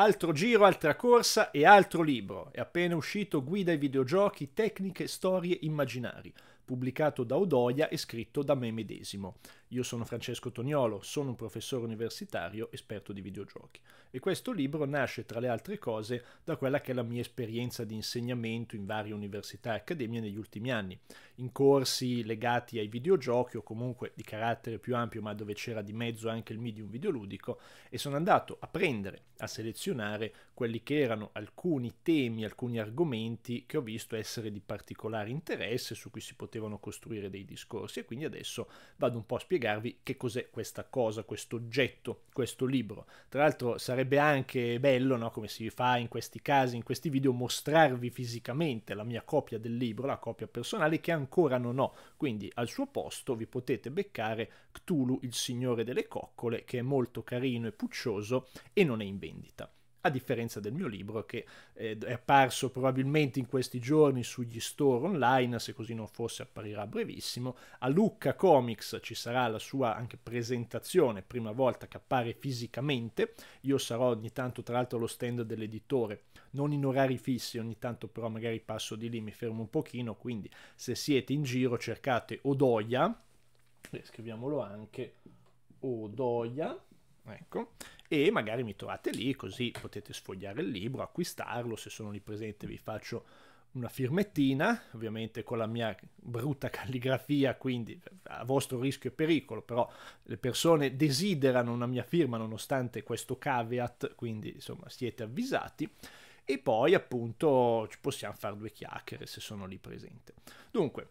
Altro giro, altra corsa e altro libro. È appena uscito Guida ai videogiochi, tecniche, storie, immaginari, pubblicato da Odoia e scritto da me medesimo. Io sono Francesco Toniolo, sono un professore universitario esperto di videogiochi e questo libro nasce tra le altre cose da quella che è la mia esperienza di insegnamento in varie università e accademie negli ultimi anni, in corsi legati ai videogiochi o comunque di carattere più ampio ma dove c'era di mezzo anche il medium videoludico e sono andato a prendere, a selezionare quelli che erano alcuni temi, alcuni argomenti che ho visto essere di particolare interesse su cui si potevano costruire dei discorsi e quindi adesso vado un po' a spiegare spiegarvi che cos'è questa cosa, questo oggetto, questo libro. Tra l'altro sarebbe anche bello, no, come si fa in questi casi, in questi video, mostrarvi fisicamente la mia copia del libro, la copia personale che ancora non ho. Quindi al suo posto vi potete beccare Cthulhu, il signore delle coccole, che è molto carino e puccioso e non è in vendita a differenza del mio libro che eh, è apparso probabilmente in questi giorni sugli store online, se così non fosse apparirà brevissimo. A Lucca Comics ci sarà la sua anche presentazione, prima volta che appare fisicamente. Io sarò ogni tanto tra l'altro allo stand dell'editore, non in orari fissi, ogni tanto però magari passo di lì, mi fermo un pochino, quindi se siete in giro cercate Odoia, eh, scriviamolo anche, Odoia, ecco, e magari mi trovate lì così potete sfogliare il libro, acquistarlo, se sono lì presente vi faccio una firmettina, ovviamente con la mia brutta calligrafia, quindi a vostro rischio e pericolo, però le persone desiderano una mia firma nonostante questo caveat, quindi insomma siete avvisati. E poi appunto ci possiamo fare due chiacchiere se sono lì presente. Dunque,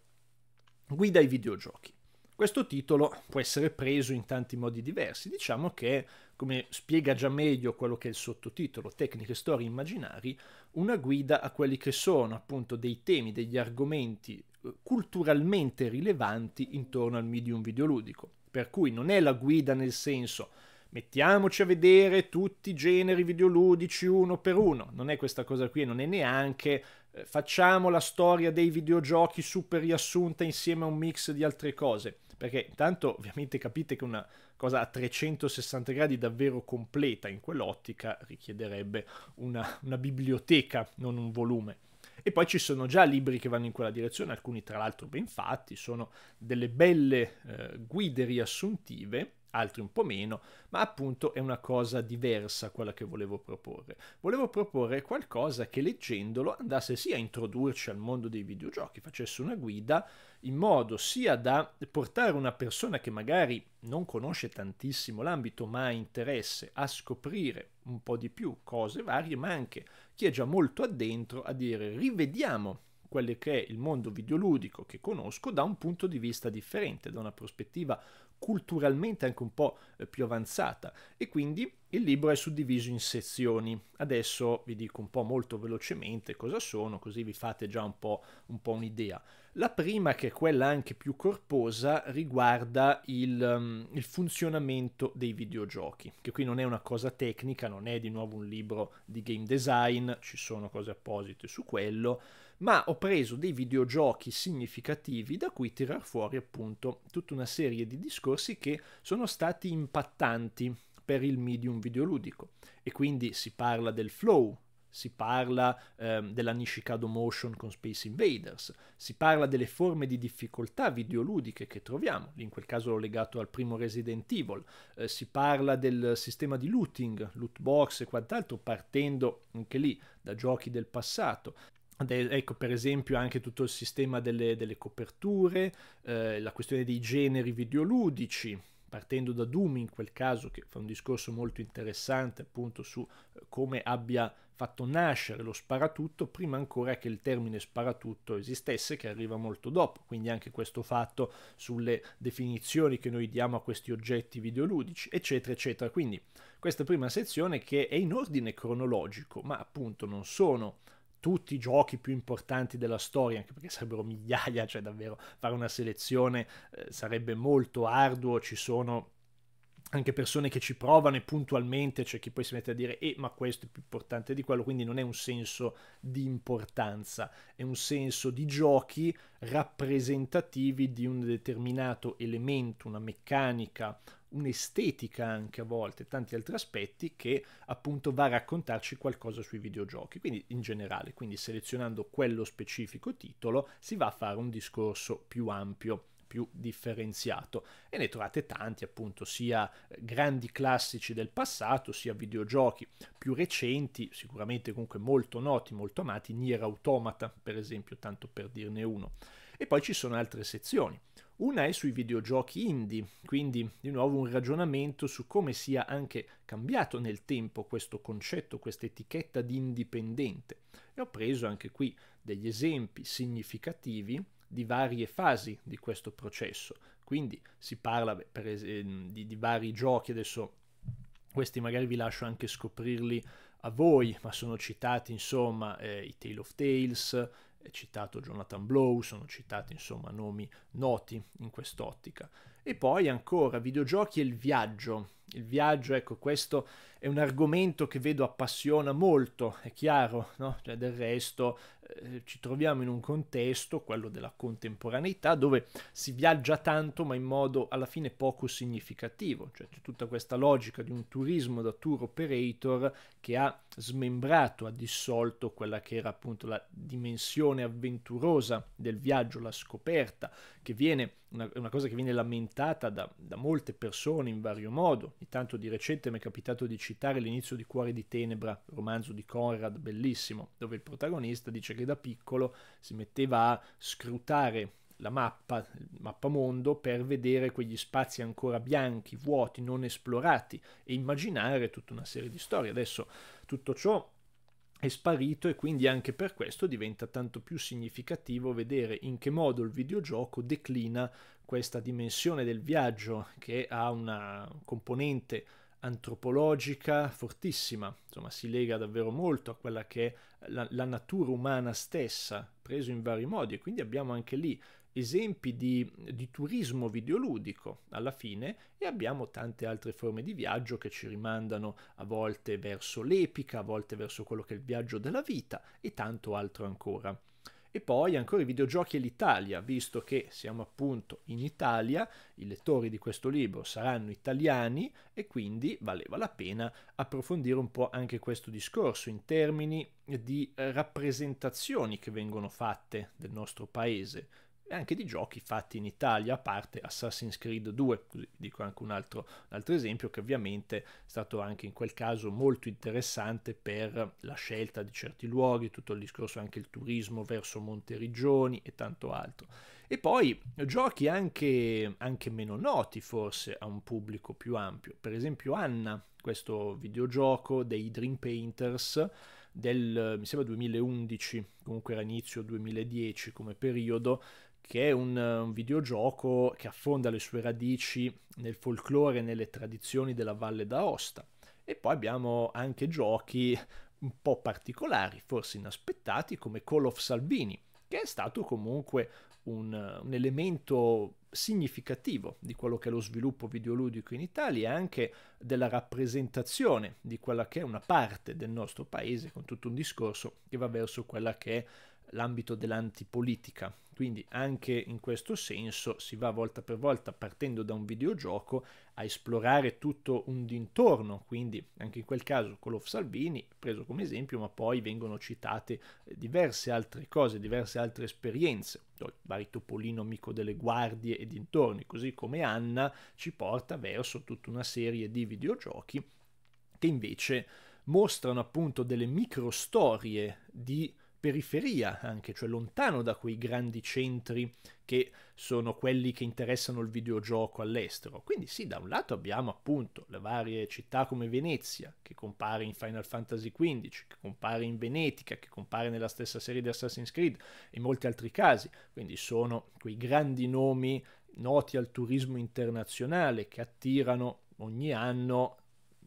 guida ai videogiochi. Questo titolo può essere preso in tanti modi diversi, diciamo che, come spiega già meglio quello che è il sottotitolo, Tecniche, Storie, Immaginari, una guida a quelli che sono appunto dei temi, degli argomenti eh, culturalmente rilevanti intorno al medium videoludico. Per cui non è la guida nel senso mettiamoci a vedere tutti i generi videoludici uno per uno, non è questa cosa qui, non è neanche eh, facciamo la storia dei videogiochi super riassunta insieme a un mix di altre cose perché intanto ovviamente capite che una cosa a 360 gradi davvero completa in quell'ottica richiederebbe una, una biblioteca, non un volume. E poi ci sono già libri che vanno in quella direzione, alcuni tra l'altro ben fatti, sono delle belle eh, guide riassuntive altri un po' meno, ma appunto è una cosa diversa quella che volevo proporre. Volevo proporre qualcosa che leggendolo andasse sia a introdurci al mondo dei videogiochi, facesse una guida in modo sia da portare una persona che magari non conosce tantissimo l'ambito ma ha interesse a scoprire un po' di più cose varie, ma anche chi è già molto addentro a dire rivediamo quello che è il mondo videoludico che conosco da un punto di vista differente, da una prospettiva culturalmente anche un po' eh, più avanzata e quindi il libro è suddiviso in sezioni. Adesso vi dico un po' molto velocemente cosa sono, così vi fate già un po', un po un'idea. La prima, che è quella anche più corposa, riguarda il, um, il, funzionamento dei videogiochi, che qui non è una cosa tecnica, non è di nuovo un libro di game design, ci sono cose apposite su quello, ma ho preso dei videogiochi significativi da cui tirar fuori appunto tutta una serie di discorsi che sono stati impattanti per il medium videoludico. E quindi si parla del flow, si parla ehm, della Nishikado Motion con Space Invaders, si parla delle forme di difficoltà videoludiche che troviamo, in quel caso l'ho legato al primo Resident Evil, eh, si parla del sistema di looting, loot box e quant'altro, partendo anche lì da giochi del passato, ecco per esempio anche tutto il sistema delle, delle coperture, eh, la questione dei generi videoludici, partendo da Doom in quel caso che fa un discorso molto interessante appunto su eh, come abbia fatto nascere lo sparatutto prima ancora che il termine sparatutto esistesse che arriva molto dopo, quindi anche questo fatto sulle definizioni che noi diamo a questi oggetti videoludici eccetera eccetera. Quindi questa prima sezione che è in ordine cronologico ma appunto non sono tutti i giochi più importanti della storia, anche perché sarebbero migliaia, cioè davvero fare una selezione eh, sarebbe molto arduo, ci sono anche persone che ci provano e puntualmente c'è cioè chi poi si mette a dire eh, ma questo è più importante di quello, quindi non è un senso di importanza, è un senso di giochi rappresentativi di un determinato elemento, una meccanica, un'estetica anche a volte, tanti altri aspetti che appunto va a raccontarci qualcosa sui videogiochi, quindi in generale, quindi selezionando quello specifico titolo si va a fare un discorso più ampio più differenziato e ne trovate tanti appunto sia eh, grandi classici del passato sia videogiochi più recenti sicuramente comunque molto noti molto amati Nier Automata per esempio tanto per dirne uno e poi ci sono altre sezioni una è sui videogiochi indie, quindi di nuovo un ragionamento su come sia anche cambiato nel tempo questo concetto, questa etichetta di indipendente. E ho preso anche qui degli esempi significativi di varie fasi di questo processo. Quindi si parla per esempio, di, di vari giochi, adesso questi magari vi lascio anche scoprirli a voi, ma sono citati insomma eh, i Tale of Tales, citato Jonathan Blow, sono citati insomma nomi noti in quest'ottica. E poi ancora videogiochi e il viaggio. Il viaggio, ecco, questo è un argomento che vedo appassiona molto, è chiaro, no? Cioè, del resto eh, ci troviamo in un contesto, quello della contemporaneità, dove si viaggia tanto ma in modo alla fine poco significativo, cioè c'è tutta questa logica di un turismo da tour operator che ha smembrato, ha dissolto quella che era appunto la dimensione avventurosa del viaggio, la scoperta, che viene una, una cosa che viene lamentata citata da, da, molte persone in vario modo, Intanto di recente mi è capitato di citare l'inizio di Cuore di Tenebra, romanzo di Conrad bellissimo, dove il protagonista dice che da piccolo si metteva a scrutare la mappa, il mappamondo, per vedere quegli spazi ancora bianchi, vuoti, non esplorati e immaginare tutta una serie di storie. Adesso tutto ciò è sparito e quindi anche per questo diventa tanto più significativo vedere in che modo il videogioco declina questa dimensione del viaggio che ha una componente antropologica fortissima, insomma si lega davvero molto a quella che è la, la natura umana stessa, preso in vari modi e quindi abbiamo anche lì esempi di, di, turismo videoludico alla fine e abbiamo tante altre forme di viaggio che ci rimandano a volte verso l'epica, a volte verso quello che è il viaggio della vita e tanto altro ancora. E poi ancora i videogiochi e l'Italia, visto che siamo appunto in Italia, i lettori di questo libro saranno italiani e quindi valeva la pena approfondire un po' anche questo discorso in termini di eh, rappresentazioni che vengono fatte del nostro paese e anche di giochi fatti in Italia, a parte Assassin's Creed 2, così dico anche un altro, un altro esempio che ovviamente è stato anche in quel caso molto interessante per la scelta di certi luoghi, tutto il discorso anche il turismo verso Monteriggioni e tanto altro. E poi giochi anche, anche meno noti forse a un pubblico più ampio, per esempio Anna, questo videogioco dei Dream Painters, del mi sembra 2011, comunque era inizio 2010 come periodo, che è un, eh, un, videogioco che affonda le sue radici nel folklore e nelle tradizioni della Valle d'Aosta. E poi abbiamo anche giochi un po' particolari, forse inaspettati, come Call of Salvini, che è stato comunque un, eh, un elemento significativo di quello che è lo sviluppo videoludico in Italia e anche della rappresentazione di quella che è una parte del nostro paese con tutto un discorso che va verso quella che è l'ambito dell'antipolitica. Quindi anche in questo senso si va volta per volta partendo da un videogioco a esplorare tutto un dintorno, quindi anche in quel caso Call of Salvini preso come esempio, ma poi vengono citate eh, diverse altre cose, diverse altre esperienze. vari Topolino amico delle guardie e dintorni, così come Anna ci porta verso tutta una serie di videogiochi che invece mostrano appunto delle micro storie di periferia anche, cioè lontano da quei grandi centri che sono quelli che interessano il videogioco all'estero. Quindi sì, da un lato abbiamo appunto le varie città come Venezia, che compare in Final Fantasy XV, che compare in Venetica, che compare nella stessa serie di Assassin's Creed e molti altri casi. Quindi sono quei grandi nomi noti al turismo internazionale che attirano ogni anno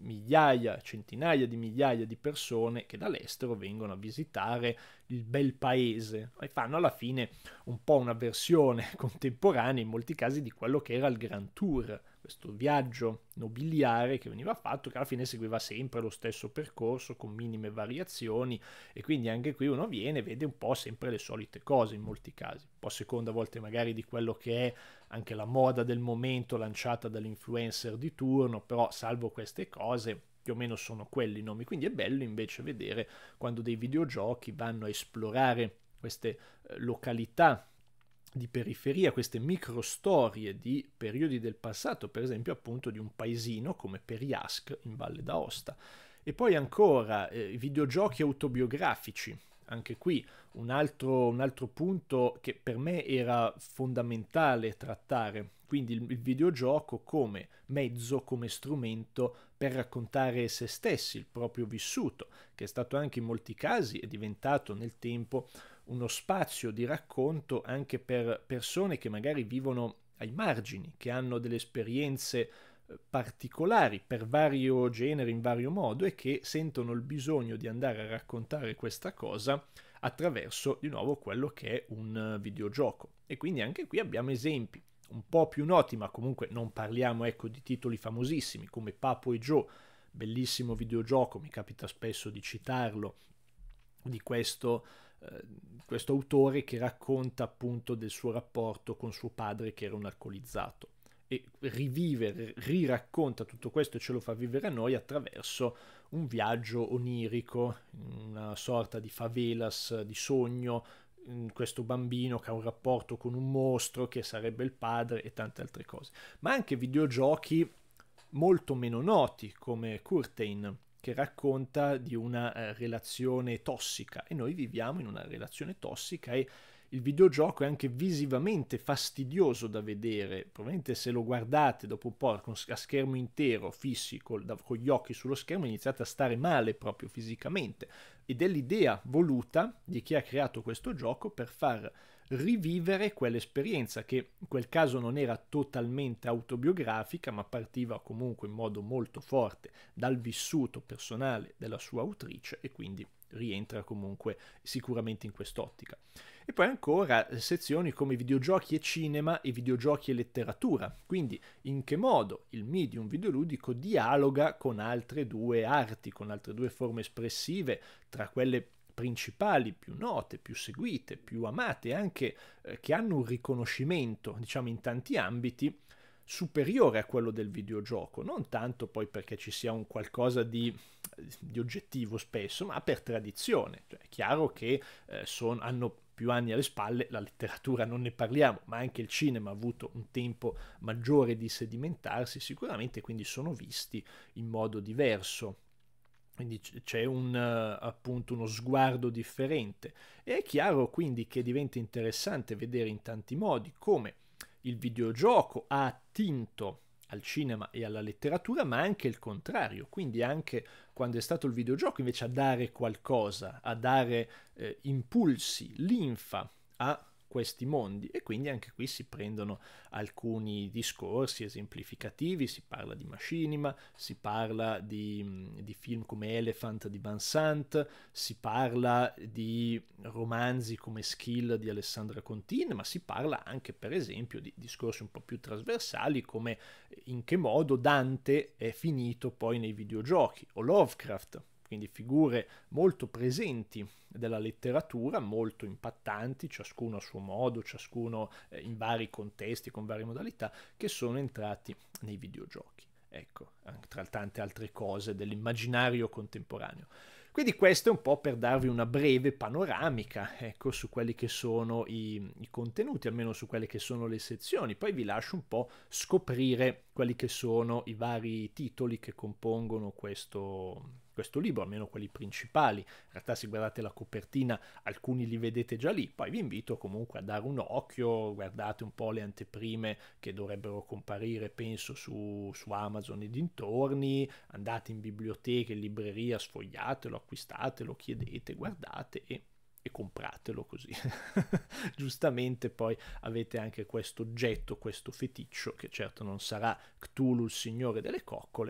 migliaia, centinaia di migliaia di persone che dall'estero vengono a visitare il bel paese e fanno alla fine un po' una versione contemporanea in molti casi di quello che era il Grand Tour questo viaggio nobiliare che veniva fatto, che alla fine seguiva sempre lo stesso percorso con minime variazioni e quindi anche qui uno viene e vede un po' sempre le solite cose in molti casi, un po' seconda a volte magari di quello che è anche la moda del momento lanciata dall'influencer di turno, però salvo queste cose più o meno sono quelli i nomi, quindi è bello invece vedere quando dei videogiochi vanno a esplorare queste eh, località di periferia, queste microstorie di periodi del passato, per esempio appunto di un paesino come Periasc in Valle d'Aosta. E poi ancora eh, videogiochi autobiografici, anche qui un altro, un altro, punto che per me era fondamentale trattare, quindi il, il, videogioco come mezzo, come strumento per raccontare se stessi, il proprio vissuto, che è stato anche in molti casi, è diventato nel tempo uno spazio di racconto anche per persone che magari vivono ai margini, che hanno delle esperienze eh, particolari per vario genere, in vario modo e che sentono il bisogno di andare a raccontare questa cosa attraverso di nuovo quello che è un eh, videogioco. E quindi anche qui abbiamo esempi un po' più noti, ma comunque non parliamo ecco di titoli famosissimi come Papo e Joe, bellissimo videogioco, mi capita spesso di citarlo di questo eh, questo autore che racconta appunto del suo rapporto con suo padre che era un alcolizzato e rivive, riracconta tutto questo e ce lo fa vivere a noi attraverso un viaggio onirico, una sorta di favelas di sogno, mm, questo bambino che ha un rapporto con un mostro che sarebbe il padre e tante altre cose, ma anche videogiochi molto meno noti come Curtain che racconta di una eh, relazione tossica e noi viviamo in una relazione tossica e il videogioco è anche visivamente fastidioso da vedere, probabilmente se lo guardate dopo un po' a schermo intero, fissi, col, da, con gli occhi sullo schermo, iniziate a stare male proprio fisicamente ed è l'idea voluta di chi ha creato questo gioco per far rivivere quell'esperienza che in quel caso non era totalmente autobiografica, ma partiva comunque in modo molto forte dal vissuto personale della sua autrice e quindi rientra comunque sicuramente in quest'ottica. E poi ancora sezioni come videogiochi e cinema e videogiochi e letteratura, quindi in che modo il medium videoludico dialoga con altre due arti, con altre due forme espressive, tra quelle principali, più note, più seguite, più amate, anche eh, che hanno un riconoscimento, diciamo, in tanti ambiti superiore a quello del videogioco, non tanto poi perché ci sia un qualcosa di, di oggettivo spesso, ma per tradizione. Cioè, è chiaro che eh, son, hanno più anni alle spalle, la letteratura non ne parliamo, ma anche il cinema ha avuto un tempo maggiore di sedimentarsi sicuramente, quindi sono visti in modo diverso quindi c'è un, eh, appunto uno sguardo differente. E è chiaro quindi che diventa interessante vedere in tanti modi come il videogioco ha attinto al cinema e alla letteratura, ma anche il contrario. Quindi anche quando è stato il videogioco invece a dare qualcosa, a dare eh, impulsi, linfa a questi mondi e quindi anche qui si prendono alcuni discorsi esemplificativi, si parla di machinima, si parla di, di film come Elephant di Van Sant, si parla di romanzi come Skill di Alessandra Contini, ma si parla anche per esempio di discorsi un po' più trasversali come in che modo Dante è finito poi nei videogiochi o Lovecraft quindi figure molto presenti della letteratura, molto impattanti, ciascuno a suo modo, ciascuno eh, in vari contesti, con varie modalità, che sono entrati nei videogiochi. Ecco, tra tante altre cose dell'immaginario contemporaneo. Quindi questo è un po' per darvi una breve panoramica ecco, su quelli che sono i, i, contenuti, almeno su quelle che sono le sezioni. Poi vi lascio un po' scoprire quelli che sono i vari titoli che compongono questo, questo libro, almeno quelli principali. In realtà se guardate la copertina alcuni li vedete già lì, poi vi invito comunque a dare un occhio, guardate un po' le anteprime che dovrebbero comparire, penso, su, su Amazon e dintorni, andate in biblioteca, in libreria, sfogliatelo, acquistatelo, chiedete, guardate e e compratelo così. Giustamente poi avete anche questo oggetto, questo feticcio che certo non sarà Cthulhu il signore delle coccole,